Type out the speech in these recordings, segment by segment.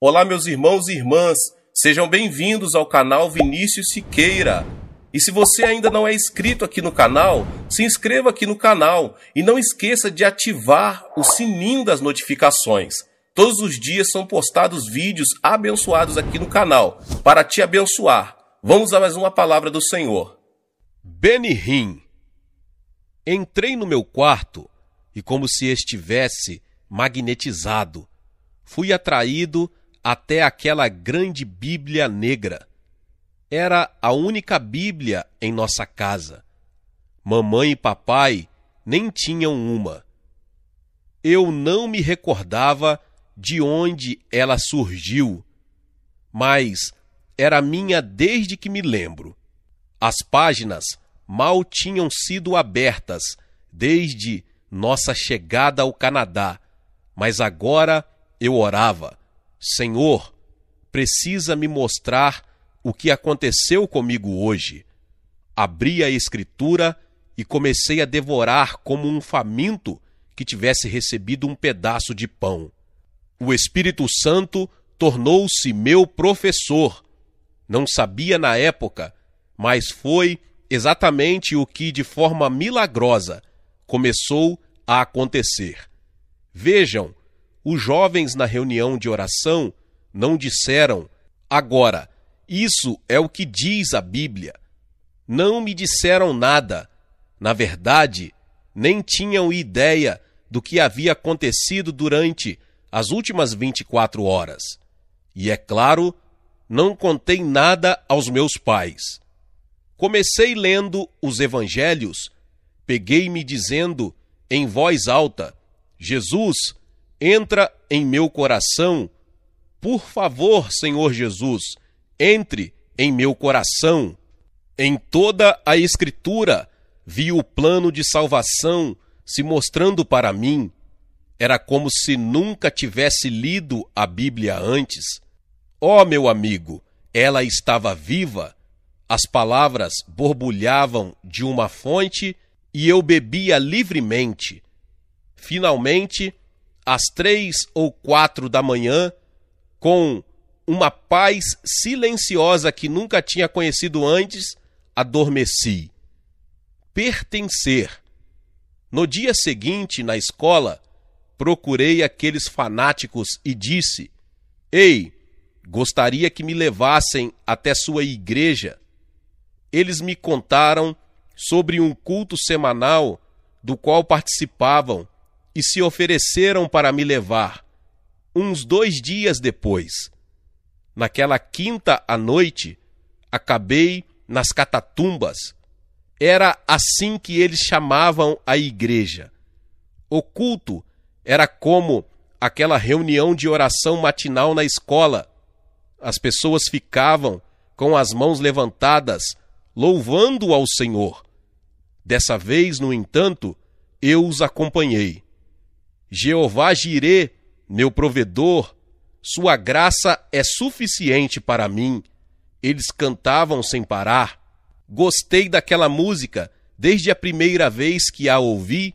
Olá, meus irmãos e irmãs, sejam bem-vindos ao canal Vinícius Siqueira. E se você ainda não é inscrito aqui no canal, se inscreva aqui no canal e não esqueça de ativar o sininho das notificações. Todos os dias são postados vídeos abençoados aqui no canal para te abençoar. Vamos a mais uma palavra do Senhor. Benihim. Entrei no meu quarto e, como se estivesse magnetizado, fui atraído até aquela grande Bíblia negra. Era a única Bíblia em nossa casa. Mamãe e papai nem tinham uma. Eu não me recordava de onde ela surgiu, mas era minha desde que me lembro. As páginas mal tinham sido abertas desde nossa chegada ao Canadá, mas agora eu orava. Senhor, precisa me mostrar o que aconteceu comigo hoje. Abri a escritura e comecei a devorar como um faminto que tivesse recebido um pedaço de pão. O Espírito Santo tornou-se meu professor. Não sabia na época, mas foi exatamente o que, de forma milagrosa, começou a acontecer. Vejam os jovens na reunião de oração não disseram: Agora, isso é o que diz a Bíblia. Não me disseram nada. Na verdade, nem tinham ideia do que havia acontecido durante as últimas 24 horas. E é claro, não contei nada aos meus pais. Comecei lendo os evangelhos, peguei-me dizendo em voz alta: Jesus, Entra em meu coração. Por favor, Senhor Jesus, entre em meu coração. Em toda a Escritura vi o plano de salvação se mostrando para mim. Era como se nunca tivesse lido a Bíblia antes. Ó oh, meu amigo, ela estava viva. As palavras borbulhavam de uma fonte e eu bebia livremente. Finalmente, às três ou quatro da manhã, com uma paz silenciosa que nunca tinha conhecido antes, adormeci. Pertencer. No dia seguinte, na escola, procurei aqueles fanáticos e disse: Ei, gostaria que me levassem até sua igreja. Eles me contaram sobre um culto semanal do qual participavam e se ofereceram para me levar, uns dois dias depois. Naquela quinta à noite, acabei nas catatumbas. Era assim que eles chamavam a igreja. O culto era como aquela reunião de oração matinal na escola. As pessoas ficavam com as mãos levantadas, louvando ao Senhor. Dessa vez, no entanto, eu os acompanhei. Jeová Jirê, meu provedor, sua graça é suficiente para mim. Eles cantavam sem parar. Gostei daquela música desde a primeira vez que a ouvi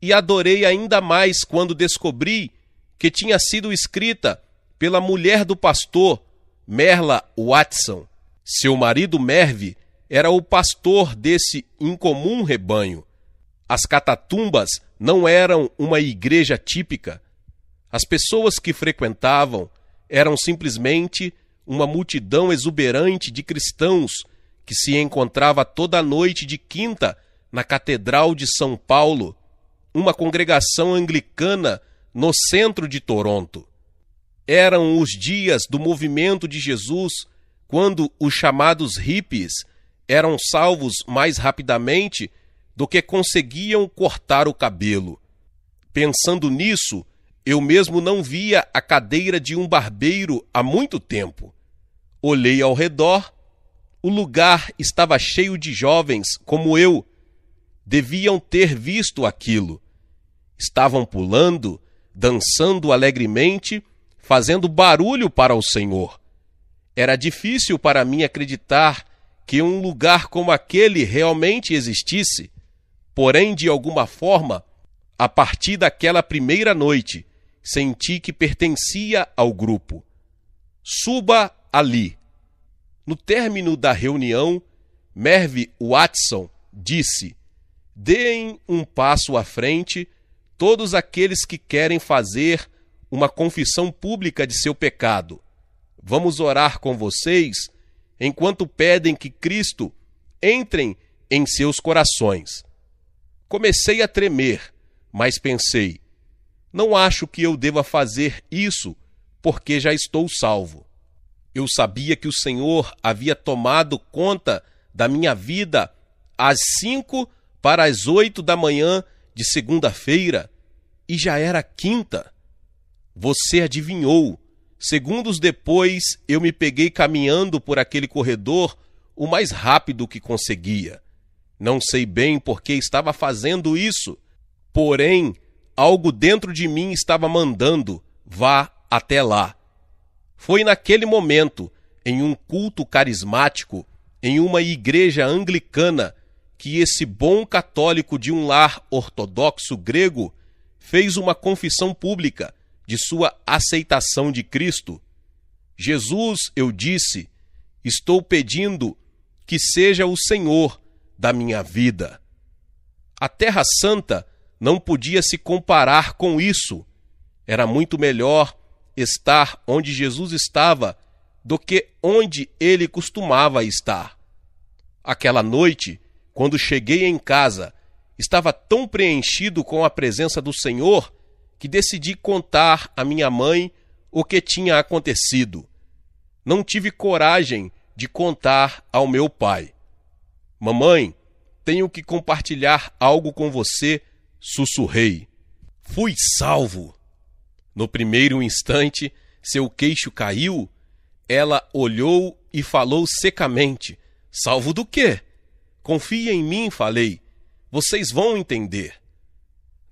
e adorei ainda mais quando descobri que tinha sido escrita pela mulher do pastor Merla Watson. Seu marido Merve era o pastor desse incomum rebanho. As catatumbas não eram uma igreja típica. As pessoas que frequentavam eram simplesmente uma multidão exuberante de cristãos que se encontrava toda noite de quinta na Catedral de São Paulo, uma congregação anglicana no centro de Toronto. Eram os dias do movimento de Jesus quando os chamados hippies eram salvos mais rapidamente do que conseguiam cortar o cabelo. Pensando nisso, eu mesmo não via a cadeira de um barbeiro há muito tempo. Olhei ao redor, o lugar estava cheio de jovens como eu. Deviam ter visto aquilo. Estavam pulando, dançando alegremente, fazendo barulho para o Senhor. Era difícil para mim acreditar que um lugar como aquele realmente existisse. Porém, de alguma forma, a partir daquela primeira noite, senti que pertencia ao grupo. Suba ali. No término da reunião, Merv Watson disse: Deem um passo à frente todos aqueles que querem fazer uma confissão pública de seu pecado. Vamos orar com vocês enquanto pedem que Cristo entrem em seus corações. Comecei a tremer, mas pensei: não acho que eu deva fazer isso, porque já estou salvo. Eu sabia que o Senhor havia tomado conta da minha vida às cinco para as oito da manhã de segunda-feira, e já era quinta. Você adivinhou. Segundos depois, eu me peguei caminhando por aquele corredor o mais rápido que conseguia. Não sei bem por que estava fazendo isso, porém, algo dentro de mim estava mandando: vá até lá. Foi naquele momento, em um culto carismático, em uma igreja anglicana, que esse bom católico de um lar ortodoxo grego fez uma confissão pública de sua aceitação de Cristo. Jesus, eu disse, estou pedindo que seja o Senhor da minha vida. A Terra Santa não podia se comparar com isso. Era muito melhor estar onde Jesus estava do que onde ele costumava estar. Aquela noite, quando cheguei em casa, estava tão preenchido com a presença do Senhor que decidi contar à minha mãe o que tinha acontecido. Não tive coragem de contar ao meu pai. Mamãe, tenho que compartilhar algo com você, sussurrei. Fui salvo! No primeiro instante, seu queixo caiu. Ela olhou e falou secamente: Salvo do quê? Confia em mim, falei. Vocês vão entender.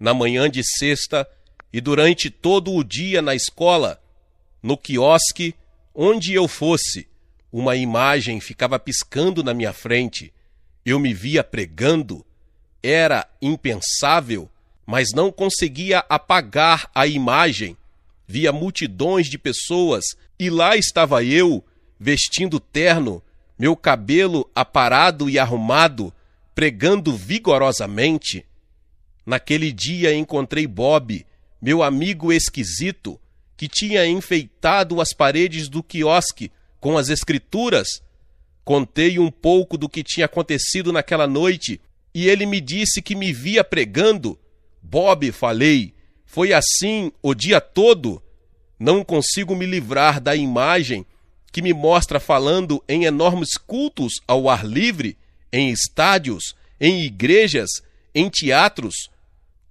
Na manhã de sexta e durante todo o dia na escola, no quiosque, onde eu fosse, uma imagem ficava piscando na minha frente eu me via pregando, era impensável, mas não conseguia apagar a imagem. Via multidões de pessoas e lá estava eu, vestindo terno, meu cabelo aparado e arrumado, pregando vigorosamente. Naquele dia encontrei Bob, meu amigo esquisito, que tinha enfeitado as paredes do quiosque com as escrituras Contei um pouco do que tinha acontecido naquela noite e ele me disse que me via pregando. Bob, falei, foi assim o dia todo. Não consigo me livrar da imagem que me mostra falando em enormes cultos ao ar livre, em estádios, em igrejas, em teatros.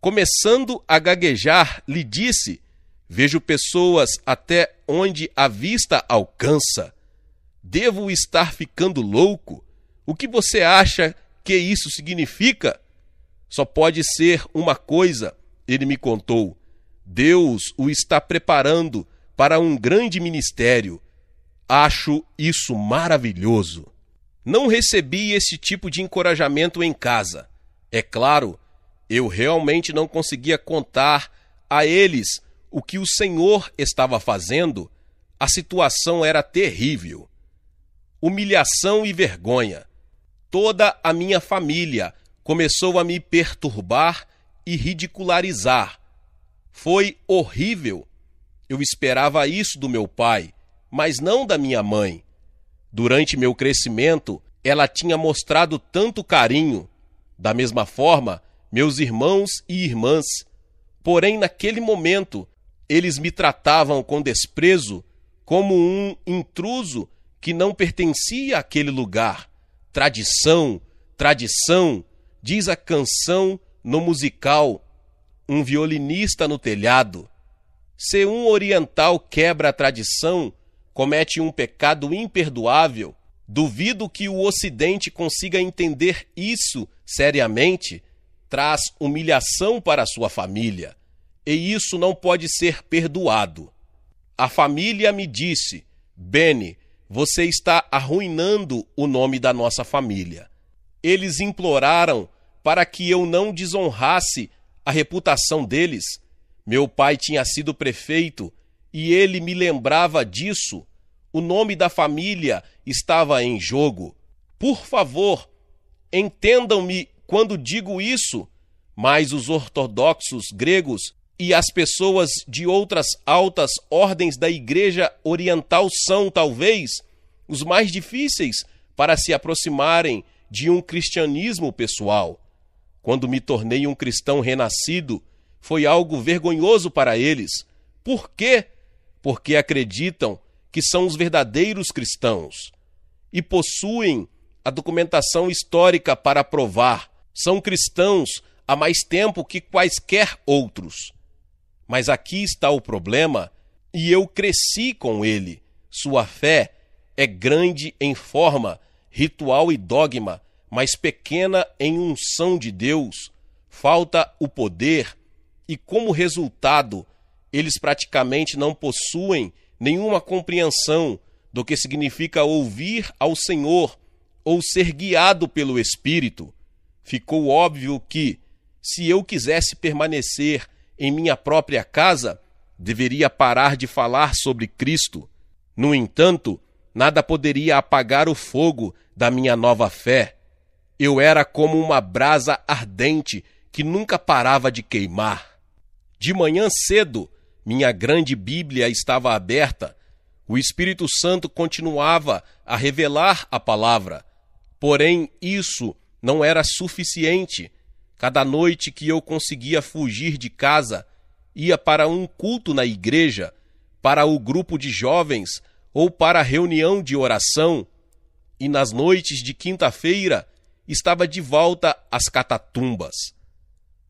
Começando a gaguejar, lhe disse: Vejo pessoas até onde a vista alcança Devo estar ficando louco? O que você acha que isso significa? Só pode ser uma coisa, ele me contou. Deus o está preparando para um grande ministério. Acho isso maravilhoso. Não recebi esse tipo de encorajamento em casa. É claro, eu realmente não conseguia contar a eles o que o Senhor estava fazendo. A situação era terrível humilhação e vergonha. Toda a minha família começou a me perturbar e ridicularizar. Foi horrível. Eu esperava isso do meu pai, mas não da minha mãe. Durante meu crescimento, ela tinha mostrado tanto carinho. Da mesma forma, meus irmãos e irmãs. Porém, naquele momento, eles me tratavam com desprezo, como um intruso que não pertencia àquele lugar. Tradição, tradição, diz a canção no musical. Um violinista no telhado. Se um oriental quebra a tradição, comete um pecado imperdoável. Duvido que o Ocidente consiga entender isso seriamente. Traz humilhação para sua família. E isso não pode ser perdoado. A família me disse: Bene, você está arruinando o nome da nossa família. Eles imploraram para que eu não desonrasse a reputação deles. Meu pai tinha sido prefeito e ele me lembrava disso. O nome da família estava em jogo. Por favor, entendam-me quando digo isso, mas os ortodoxos gregos e as pessoas de outras altas ordens da Igreja Oriental são, talvez, os mais difíceis para se aproximarem de um cristianismo pessoal. Quando me tornei um cristão renascido, foi algo vergonhoso para eles. Por quê? Porque acreditam que são os verdadeiros cristãos e possuem a documentação histórica para provar. São cristãos há mais tempo que quaisquer outros. Mas aqui está o problema, e eu cresci com ele. Sua fé é grande em forma, ritual e dogma, mas pequena em unção de Deus. Falta o poder, e como resultado, eles praticamente não possuem nenhuma compreensão do que significa ouvir ao Senhor ou ser guiado pelo Espírito. Ficou óbvio que, se eu quisesse permanecer em minha própria casa, deveria parar de falar sobre Cristo. No entanto, nada poderia apagar o fogo da minha nova fé. Eu era como uma brasa ardente que nunca parava de queimar. De manhã cedo, minha grande Bíblia estava aberta. O Espírito Santo continuava a revelar a palavra. Porém, isso não era suficiente Cada noite que eu conseguia fugir de casa, ia para um culto na igreja, para o grupo de jovens ou para a reunião de oração. E nas noites de quinta-feira estava de volta às catatumbas.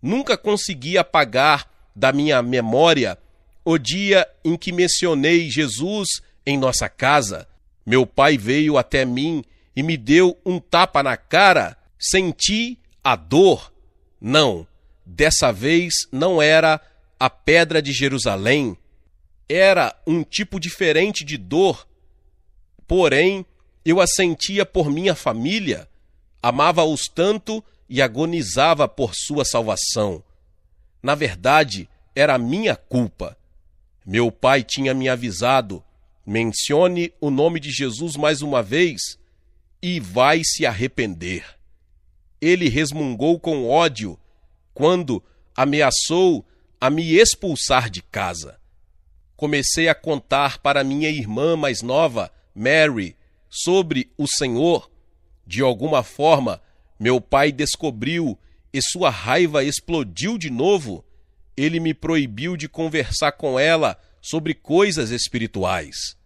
Nunca consegui apagar da minha memória o dia em que mencionei Jesus em nossa casa. Meu pai veio até mim e me deu um tapa na cara. Senti a dor não, dessa vez não era a pedra de Jerusalém. Era um tipo diferente de dor. Porém, eu a sentia por minha família, amava-os tanto e agonizava por sua salvação. Na verdade, era minha culpa. Meu pai tinha me avisado: mencione o nome de Jesus mais uma vez e vai se arrepender ele resmungou com ódio quando ameaçou a me expulsar de casa. Comecei a contar para minha irmã mais nova, Mary, sobre o Senhor. De alguma forma, meu pai descobriu e sua raiva explodiu de novo. Ele me proibiu de conversar com ela sobre coisas espirituais.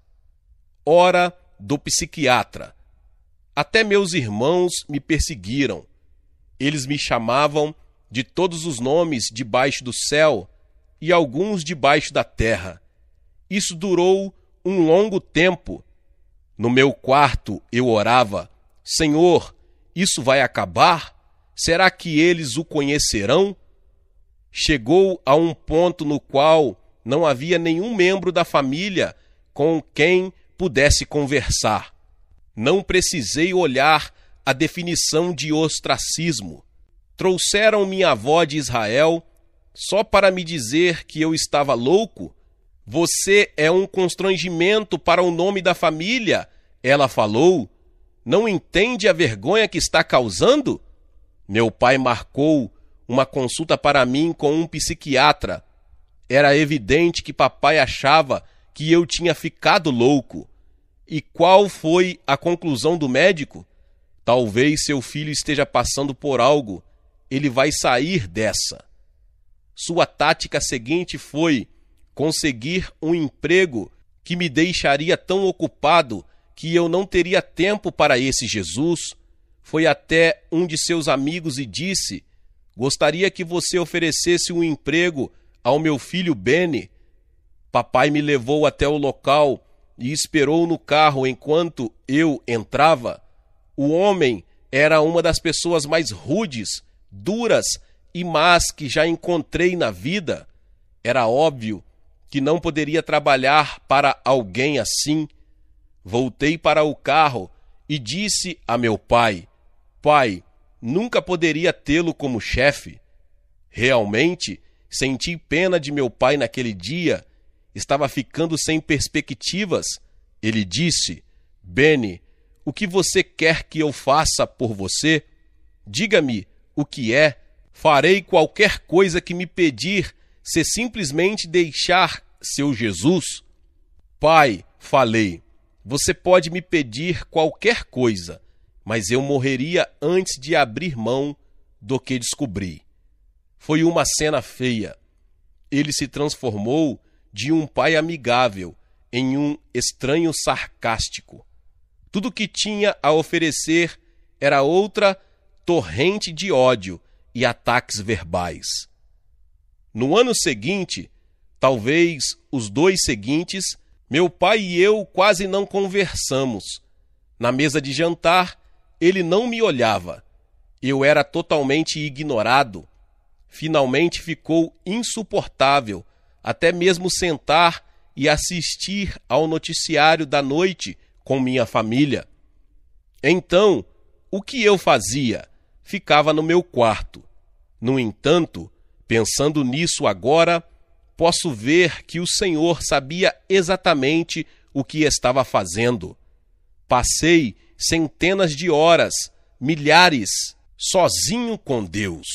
Hora do psiquiatra. Até meus irmãos me perseguiram. Eles me chamavam de todos os nomes debaixo do céu e alguns debaixo da terra. Isso durou um longo tempo. No meu quarto eu orava: Senhor, isso vai acabar? Será que eles o conhecerão? Chegou a um ponto no qual não havia nenhum membro da família com quem pudesse conversar. Não precisei olhar a definição de ostracismo. Trouxeram minha avó de Israel só para me dizer que eu estava louco? Você é um constrangimento para o nome da família, ela falou. Não entende a vergonha que está causando? Meu pai marcou uma consulta para mim com um psiquiatra. Era evidente que papai achava que eu tinha ficado louco. E qual foi a conclusão do médico? Talvez seu filho esteja passando por algo, ele vai sair dessa. Sua tática seguinte foi conseguir um emprego que me deixaria tão ocupado que eu não teria tempo para esse Jesus. Foi até um de seus amigos e disse: Gostaria que você oferecesse um emprego ao meu filho Benny. Papai me levou até o local e esperou no carro enquanto eu entrava. O homem era uma das pessoas mais rudes, duras e más que já encontrei na vida. Era óbvio que não poderia trabalhar para alguém assim. Voltei para o carro e disse a meu pai: Pai, nunca poderia tê-lo como chefe. Realmente senti pena de meu pai naquele dia. Estava ficando sem perspectivas. Ele disse: Beni, o que você quer que eu faça por você? Diga-me o que é, farei qualquer coisa que me pedir, se simplesmente deixar seu Jesus? Pai, falei, você pode me pedir qualquer coisa, mas eu morreria antes de abrir mão do que descobri. Foi uma cena feia. Ele se transformou de um pai amigável em um estranho sarcástico. Tudo que tinha a oferecer era outra torrente de ódio e ataques verbais. No ano seguinte, talvez os dois seguintes, meu pai e eu quase não conversamos. Na mesa de jantar, ele não me olhava. Eu era totalmente ignorado. Finalmente ficou insuportável, até mesmo sentar e assistir ao noticiário da noite com minha família. Então, o que eu fazia? Ficava no meu quarto. No entanto, pensando nisso agora, posso ver que o Senhor sabia exatamente o que estava fazendo. Passei centenas de horas, milhares, sozinho com Deus.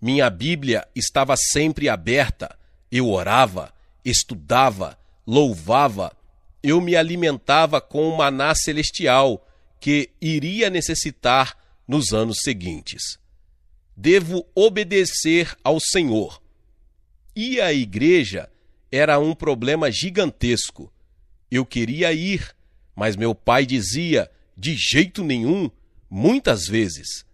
Minha Bíblia estava sempre aberta. Eu orava, estudava, louvava, eu me alimentava com o maná celestial que iria necessitar nos anos seguintes. Devo obedecer ao Senhor. E a igreja era um problema gigantesco. Eu queria ir, mas meu pai dizia de jeito nenhum, muitas vezes.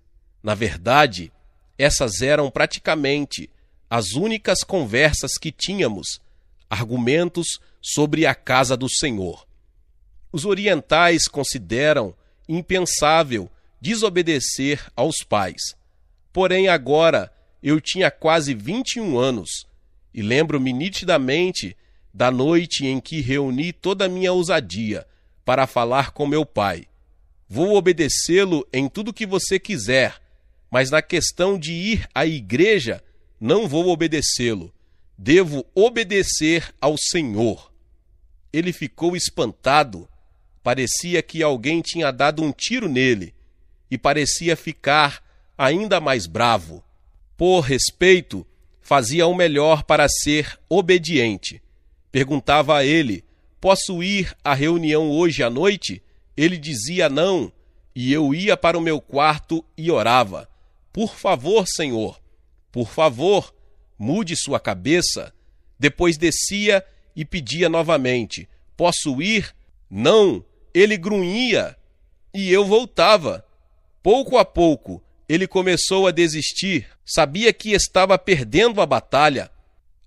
Na verdade, essas eram praticamente as únicas conversas que tínhamos, argumentos sobre a casa do Senhor. Os orientais consideram impensável desobedecer aos pais. Porém, agora eu tinha quase 21 anos e lembro-me nitidamente da noite em que reuni toda a minha ousadia para falar com meu pai. Vou obedecê-lo em tudo que você quiser, mas na questão de ir à igreja, não vou obedecê-lo. Devo obedecer ao Senhor. Ele ficou espantado. Parecia que alguém tinha dado um tiro nele e parecia ficar ainda mais bravo. Por respeito, fazia o melhor para ser obediente. Perguntava a ele: Posso ir à reunião hoje à noite? Ele dizia não, e eu ia para o meu quarto e orava: Por favor, Senhor, por favor, mude sua cabeça. Depois descia e pedia novamente: Posso ir? Não! Ele grunhia e eu voltava. Pouco a pouco, ele começou a desistir. Sabia que estava perdendo a batalha.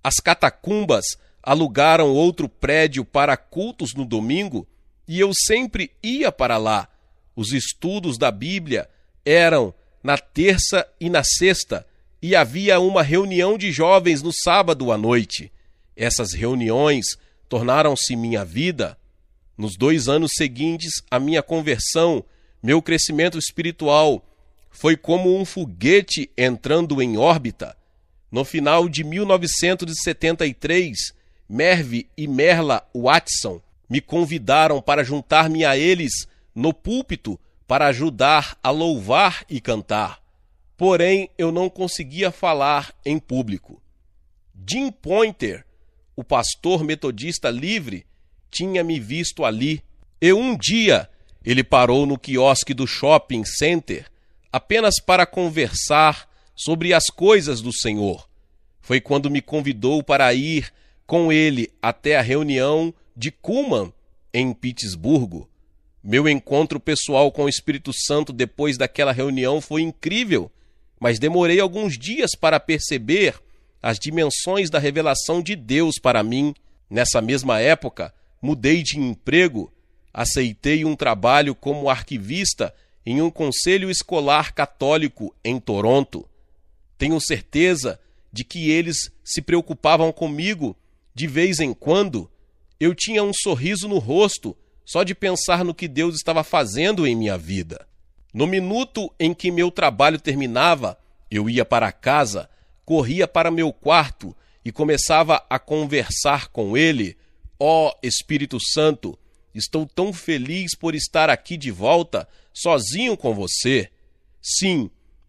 As catacumbas alugaram outro prédio para cultos no domingo e eu sempre ia para lá. Os estudos da Bíblia eram na terça e na sexta, e havia uma reunião de jovens no sábado à noite. Essas reuniões tornaram-se minha vida. Nos dois anos seguintes, a minha conversão, meu crescimento espiritual, foi como um foguete entrando em órbita. No final de 1973, Merve e Merla Watson me convidaram para juntar-me a eles no púlpito para ajudar a louvar e cantar. Porém, eu não conseguia falar em público. Jim Pointer o pastor metodista livre tinha me visto ali. E um dia ele parou no quiosque do shopping center apenas para conversar sobre as coisas do Senhor. Foi quando me convidou para ir com ele até a reunião de Cuman em Pittsburgh. Meu encontro pessoal com o Espírito Santo depois daquela reunião foi incrível, mas demorei alguns dias para perceber as dimensões da revelação de Deus para mim. Nessa mesma época, mudei de emprego, aceitei um trabalho como arquivista em um conselho escolar católico em Toronto. Tenho certeza de que eles se preocupavam comigo de vez em quando. Eu tinha um sorriso no rosto só de pensar no que Deus estava fazendo em minha vida. No minuto em que meu trabalho terminava, eu ia para casa corria para meu quarto e começava a conversar com ele. Ó oh, Espírito Santo, estou tão feliz por estar aqui de volta, sozinho com você. Sim,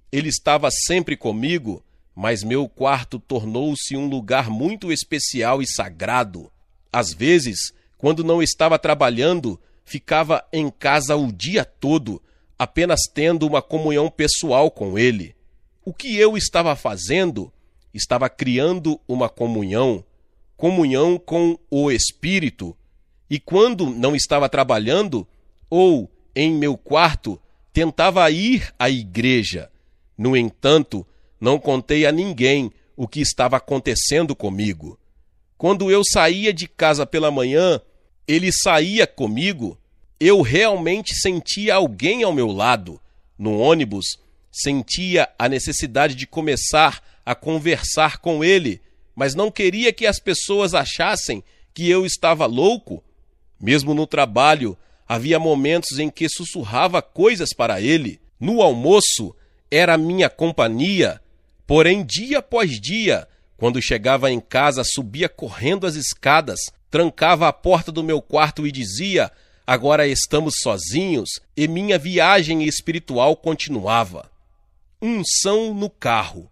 ele estava sempre comigo, mas meu quarto tornou-se um lugar muito especial e sagrado. Às vezes, quando não estava trabalhando, ficava em casa o dia todo, apenas tendo uma comunhão pessoal com ele. O que eu estava fazendo? Estava criando uma comunhão, comunhão com o Espírito. E quando não estava trabalhando, ou em meu quarto, tentava ir à igreja. No entanto, não contei a ninguém o que estava acontecendo comigo. Quando eu saía de casa pela manhã, ele saía comigo, eu realmente sentia alguém ao meu lado, no ônibus, sentia a necessidade de começar a conversar com ele, mas não queria que as pessoas achassem que eu estava louco. Mesmo no trabalho, havia momentos em que sussurrava coisas para ele. No almoço, era minha companhia. Porém, dia após dia, quando chegava em casa, subia correndo as escadas, trancava a porta do meu quarto e dizia: Agora estamos sozinhos, e minha viagem espiritual continuava unção no carro.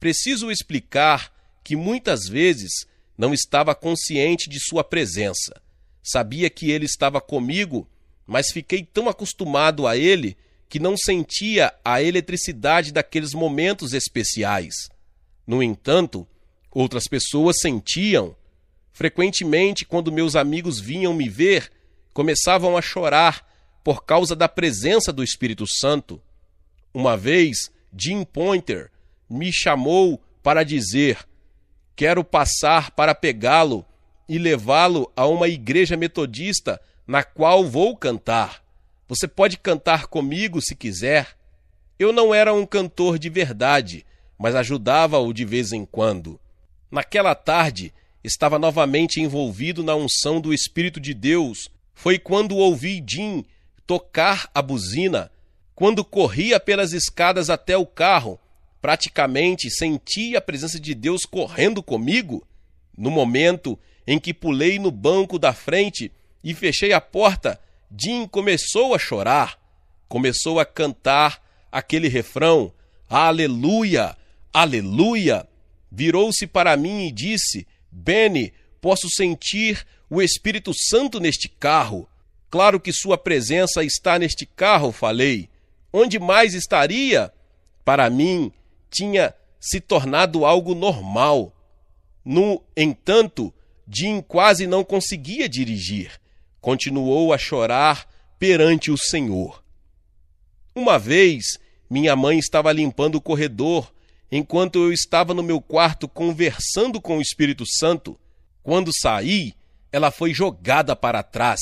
Preciso explicar que muitas vezes não estava consciente de sua presença. Sabia que ele estava comigo, mas fiquei tão acostumado a ele que não sentia a eletricidade daqueles momentos especiais. No entanto, outras pessoas sentiam. Frequentemente, quando meus amigos vinham me ver, começavam a chorar por causa da presença do Espírito Santo. Uma vez, Jim Pointer me chamou para dizer: Quero passar para pegá-lo e levá-lo a uma igreja metodista na qual vou cantar. Você pode cantar comigo se quiser. Eu não era um cantor de verdade, mas ajudava-o de vez em quando. Naquela tarde, estava novamente envolvido na unção do Espírito de Deus. Foi quando ouvi Jim tocar a buzina quando corria pelas escadas até o carro, praticamente senti a presença de Deus correndo comigo. No momento em que pulei no banco da frente e fechei a porta, Jim começou a chorar. Começou a cantar aquele refrão: Aleluia, Aleluia. Virou-se para mim e disse: Benny, posso sentir o Espírito Santo neste carro. Claro que sua presença está neste carro, falei onde mais estaria, para mim, tinha se tornado algo normal. No entanto, Jim quase não conseguia dirigir. Continuou a chorar perante o Senhor. Uma vez, minha mãe estava limpando o corredor, enquanto eu estava no meu quarto conversando com o Espírito Santo. Quando saí, ela foi jogada para trás.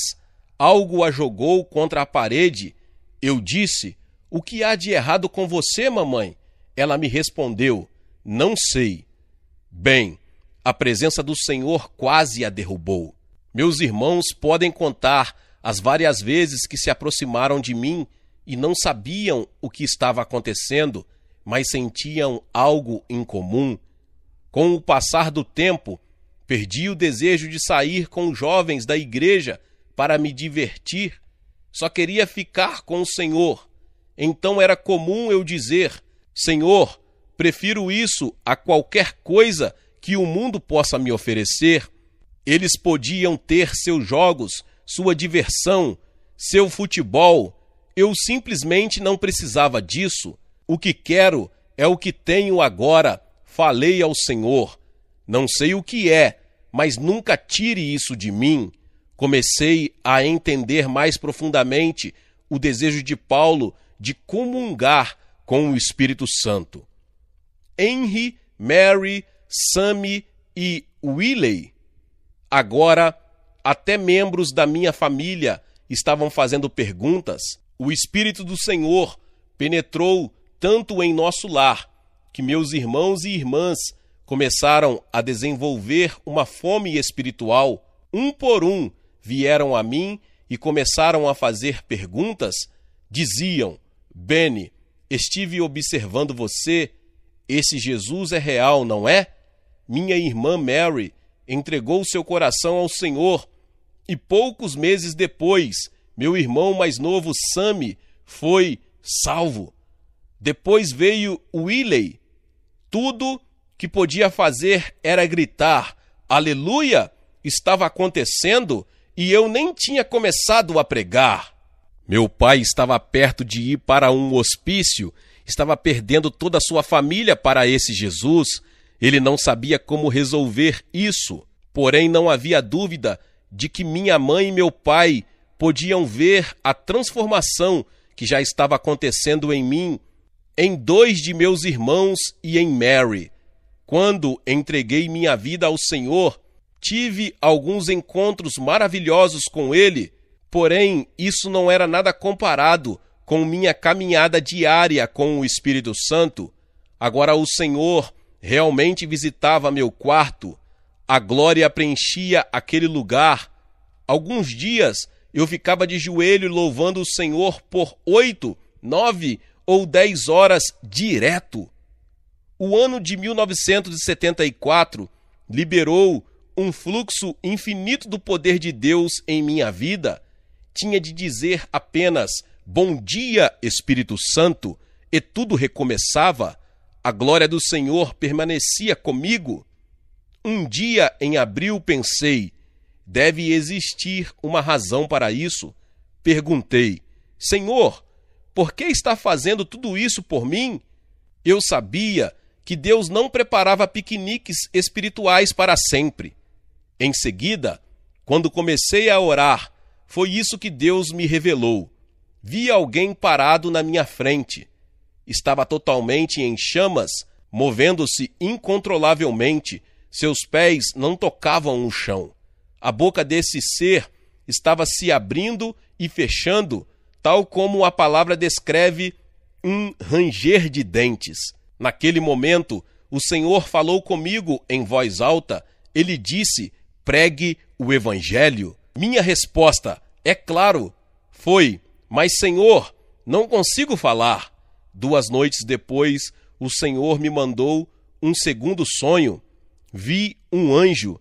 Algo a jogou contra a parede. Eu disse: o que há de errado com você, mamãe? Ela me respondeu: Não sei. Bem, a presença do Senhor quase a derrubou. Meus irmãos podem contar as várias vezes que se aproximaram de mim e não sabiam o que estava acontecendo, mas sentiam algo em comum. Com o passar do tempo, perdi o desejo de sair com jovens da igreja para me divertir. Só queria ficar com o Senhor. Então era comum eu dizer: Senhor, prefiro isso a qualquer coisa que o mundo possa me oferecer. Eles podiam ter seus jogos, sua diversão, seu futebol. Eu simplesmente não precisava disso. O que quero é o que tenho agora. Falei ao Senhor. Não sei o que é, mas nunca tire isso de mim. Comecei a entender mais profundamente o desejo de Paulo de comungar com o Espírito Santo. Henry, Mary, Sammy e Willie. agora até membros da minha família estavam fazendo perguntas. O Espírito do Senhor penetrou tanto em nosso lar que meus irmãos e irmãs começaram a desenvolver uma fome espiritual. Um por um vieram a mim e começaram a fazer perguntas. Diziam: Benny, estive observando você. Esse Jesus é real, não é? Minha irmã Mary entregou seu coração ao Senhor e poucos meses depois, meu irmão mais novo Sami foi salvo. Depois veio Willey. Tudo que podia fazer era gritar: Aleluia! Estava acontecendo e eu nem tinha começado a pregar. Meu pai estava perto de ir para um hospício, estava perdendo toda a sua família para esse Jesus. Ele não sabia como resolver isso, porém não havia dúvida de que minha mãe e meu pai podiam ver a transformação que já estava acontecendo em mim, em dois de meus irmãos e em Mary. Quando entreguei minha vida ao Senhor, tive alguns encontros maravilhosos com Ele Porém, isso não era nada comparado com minha caminhada diária com o Espírito Santo. Agora o Senhor realmente visitava meu quarto. A glória preenchia aquele lugar. Alguns dias eu ficava de joelho louvando o Senhor por oito, nove ou dez horas direto. O ano de 1974 liberou um fluxo infinito do poder de Deus em minha vida tinha de dizer apenas Bom dia, Espírito Santo, e tudo recomeçava, a glória do Senhor permanecia comigo. Um dia em abril pensei, deve existir uma razão para isso. Perguntei, Senhor, por que está fazendo tudo isso por mim? Eu sabia que Deus não preparava piqueniques espirituais para sempre. Em seguida, quando comecei a orar, foi isso que Deus me revelou. Vi alguém parado na minha frente. Estava totalmente em chamas, movendo-se incontrolavelmente, seus pés não tocavam o chão. A boca desse ser estava se abrindo e fechando, tal como a palavra descreve um ranger de dentes. Naquele momento, o Senhor falou comigo em voz alta. Ele disse: pregue o Evangelho. Minha resposta é claro, foi, mas Senhor, não consigo falar. Duas noites depois, o Senhor me mandou um segundo sonho. Vi um anjo.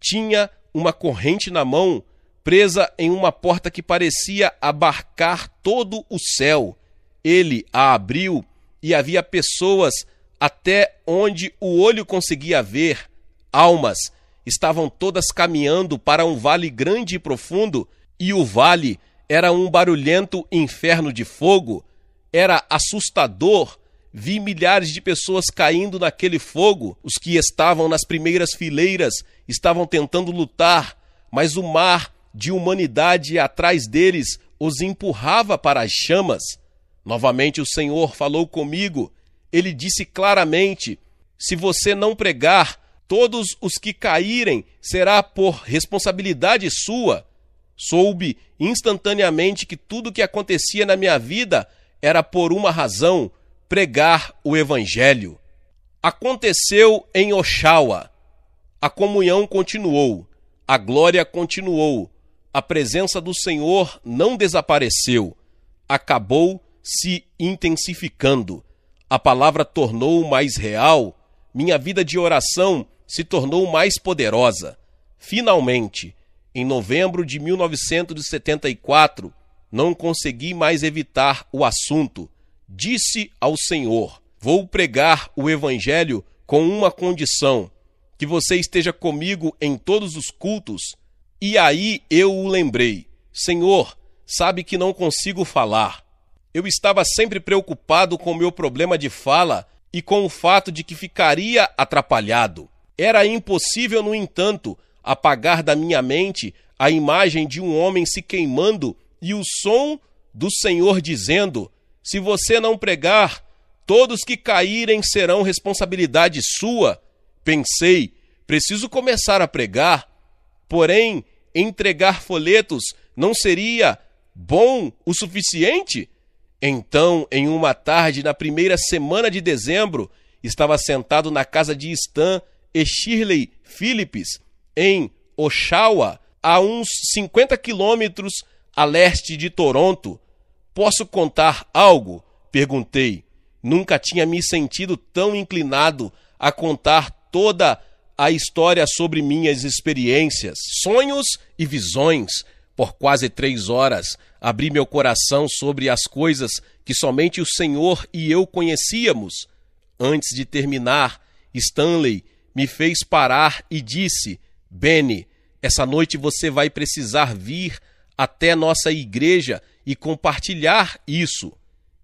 Tinha uma corrente na mão, presa em uma porta que parecia abarcar todo o céu. Ele a abriu e havia pessoas até onde o olho conseguia ver, almas, estavam todas caminhando para um vale grande e profundo e o vale era um barulhento inferno de fogo, era assustador. Vi milhares de pessoas caindo naquele fogo. Os que estavam nas primeiras fileiras estavam tentando lutar, mas o mar de humanidade atrás deles os empurrava para as chamas. Novamente o Senhor falou comigo. Ele disse claramente: Se você não pregar, todos os que caírem será por responsabilidade sua. Soube instantaneamente que tudo o que acontecia na minha vida era por uma razão: pregar o Evangelho. Aconteceu em Oxawa. A comunhão continuou, a glória continuou, a presença do Senhor não desapareceu, acabou se intensificando. A palavra tornou mais real, minha vida de oração se tornou mais poderosa. Finalmente, em novembro de 1974, não consegui mais evitar o assunto. Disse ao Senhor: Vou pregar o Evangelho com uma condição: que você esteja comigo em todos os cultos. E aí eu o lembrei: Senhor, sabe que não consigo falar. Eu estava sempre preocupado com o meu problema de fala e com o fato de que ficaria atrapalhado. Era impossível, no entanto, apagar da minha mente a imagem de um homem se queimando e o som do Senhor dizendo: Se você não pregar, todos que caírem serão responsabilidade sua. Pensei, preciso começar a pregar. Porém, entregar folhetos não seria bom o suficiente? Então, em uma tarde na primeira semana de dezembro, estava sentado na casa de Stan e Shirley Phillips, em Oshawa, a uns 50 quilômetros a leste de Toronto. Posso contar algo? perguntei. Nunca tinha me sentido tão inclinado a contar toda a história sobre minhas experiências, sonhos e visões. Por quase três horas, abri meu coração sobre as coisas que somente o Senhor e eu conhecíamos. Antes de terminar, Stanley me fez parar e disse: Benny, essa noite você vai precisar vir até nossa igreja e compartilhar isso.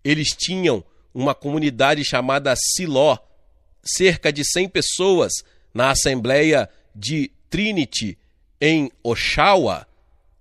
Eles tinham uma comunidade chamada Siló, cerca de 100 pessoas na Assembleia de Trinity, em Oshawa.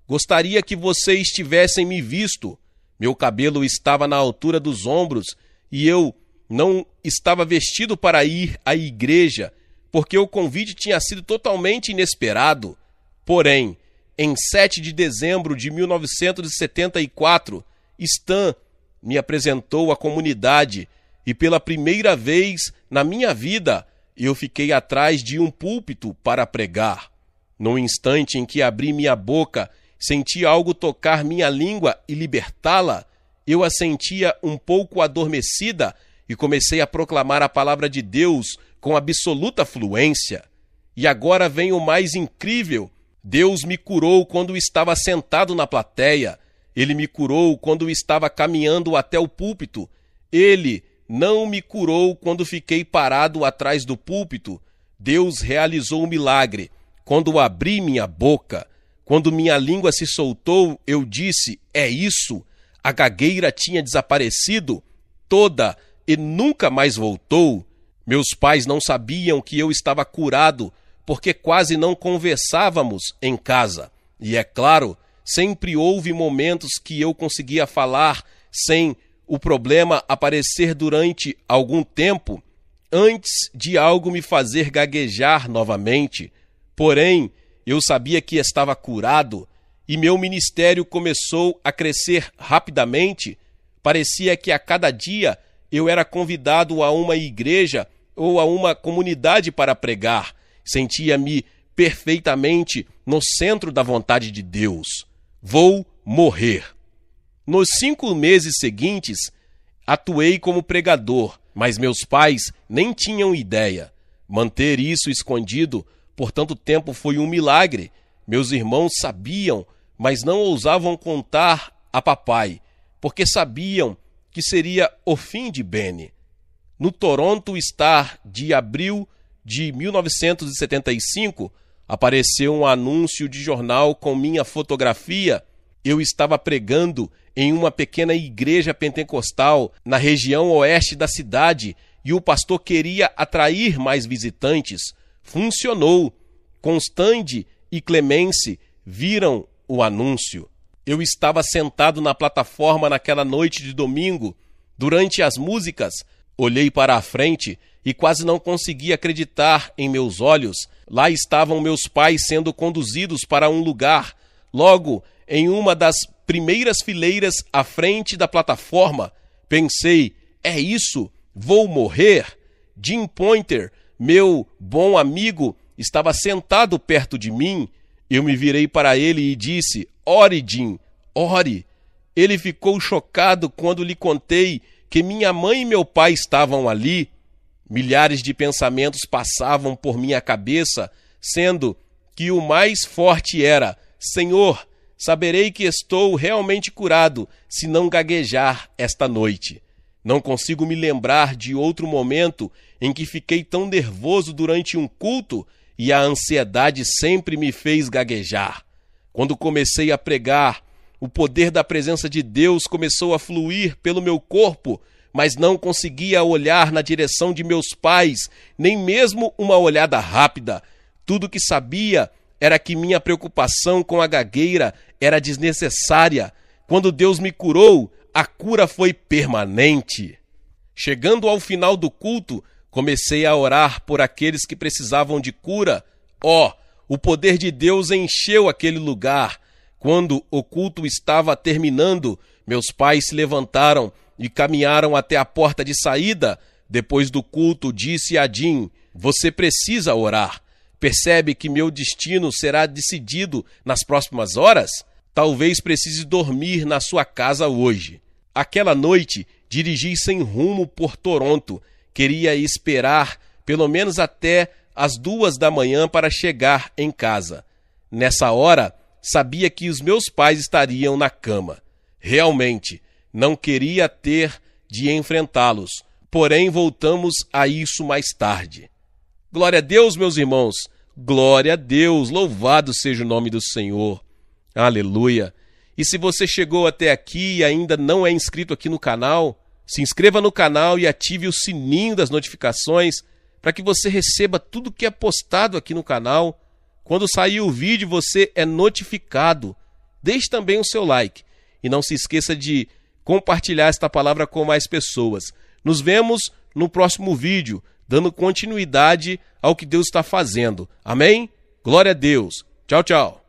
Gostaria que vocês tivessem me visto. Meu cabelo estava na altura dos ombros e eu não estava vestido para ir à igreja porque o convite tinha sido totalmente inesperado. Porém, em 7 de dezembro de 1974, Stan me apresentou à comunidade e pela primeira vez na minha vida eu fiquei atrás de um púlpito para pregar. No instante em que abri minha boca, senti algo tocar minha língua e libertá-la. Eu a sentia um pouco adormecida e comecei a proclamar a palavra de Deus com absoluta fluência. E agora vem o mais incrível: Deus me curou quando estava sentado na plateia, ele me curou quando estava caminhando até o púlpito, ele não me curou quando fiquei parado atrás do púlpito. Deus realizou o um milagre. Quando abri minha boca, quando minha língua se soltou, eu disse: É isso? A gagueira tinha desaparecido toda e nunca mais voltou. Meus pais não sabiam que eu estava curado, porque quase não conversávamos em casa. E é claro, sempre houve momentos que eu conseguia falar sem o problema aparecer durante algum tempo, antes de algo me fazer gaguejar novamente. Porém, eu sabia que estava curado e meu ministério começou a crescer rapidamente. Parecia que a cada dia eu era convidado a uma igreja ou a uma comunidade para pregar. Sentia-me perfeitamente no centro da vontade de Deus. Vou morrer. Nos cinco meses seguintes, atuei como pregador, mas meus pais nem tinham ideia. Manter isso escondido por tanto tempo foi um milagre. Meus irmãos sabiam, mas não ousavam contar a papai, porque sabiam que seria o fim de Benny. No Toronto Star de abril de 1975, apareceu um anúncio de jornal com minha fotografia. Eu estava pregando em uma pequena igreja pentecostal na região oeste da cidade e o pastor queria atrair mais visitantes. Funcionou. Constande e Clemence viram o anúncio. Eu estava sentado na plataforma naquela noite de domingo. Durante as músicas, olhei para a frente e quase não consegui acreditar em meus olhos. Lá estavam meus pais sendo conduzidos para um lugar, logo em uma das primeiras fileiras à frente da plataforma. Pensei: é isso, vou morrer. Jim Pointer, meu bom amigo, estava sentado perto de mim. Eu me virei para ele e disse: Origin, ore. Ele ficou chocado quando lhe contei que minha mãe e meu pai estavam ali. Milhares de pensamentos passavam por minha cabeça, sendo que o mais forte era: Senhor, saberei que estou realmente curado se não gaguejar esta noite. Não consigo me lembrar de outro momento em que fiquei tão nervoso durante um culto e a ansiedade sempre me fez gaguejar. Quando comecei a pregar, o poder da presença de Deus começou a fluir pelo meu corpo, mas não conseguia olhar na direção de meus pais, nem mesmo uma olhada rápida. Tudo que sabia era que minha preocupação com a gagueira era desnecessária. Quando Deus me curou, a cura foi permanente. Chegando ao final do culto, comecei a orar por aqueles que precisavam de cura. Ó, oh, o poder de Deus encheu aquele lugar. Quando o culto estava terminando, meus pais se levantaram e caminharam até a porta de saída. Depois do culto, disse a Jim: Você precisa orar. Percebe que meu destino será decidido nas próximas horas? Talvez precise dormir na sua casa hoje. Aquela noite, dirigi sem rumo por Toronto. Queria esperar, pelo menos até às duas da manhã para chegar em casa. Nessa hora, sabia que os meus pais estariam na cama. Realmente, não queria ter de enfrentá-los, porém voltamos a isso mais tarde. Glória a Deus, meus irmãos! Glória a Deus! Louvado seja o nome do Senhor! Aleluia! E se você chegou até aqui e ainda não é inscrito aqui no canal, se inscreva no canal e ative o sininho das notificações para que você receba tudo que é postado aqui no canal. Quando sair o vídeo, você é notificado. Deixe também o seu like e não se esqueça de compartilhar esta palavra com mais pessoas. Nos vemos no próximo vídeo, dando continuidade ao que Deus está fazendo. Amém? Glória a Deus. Tchau, tchau.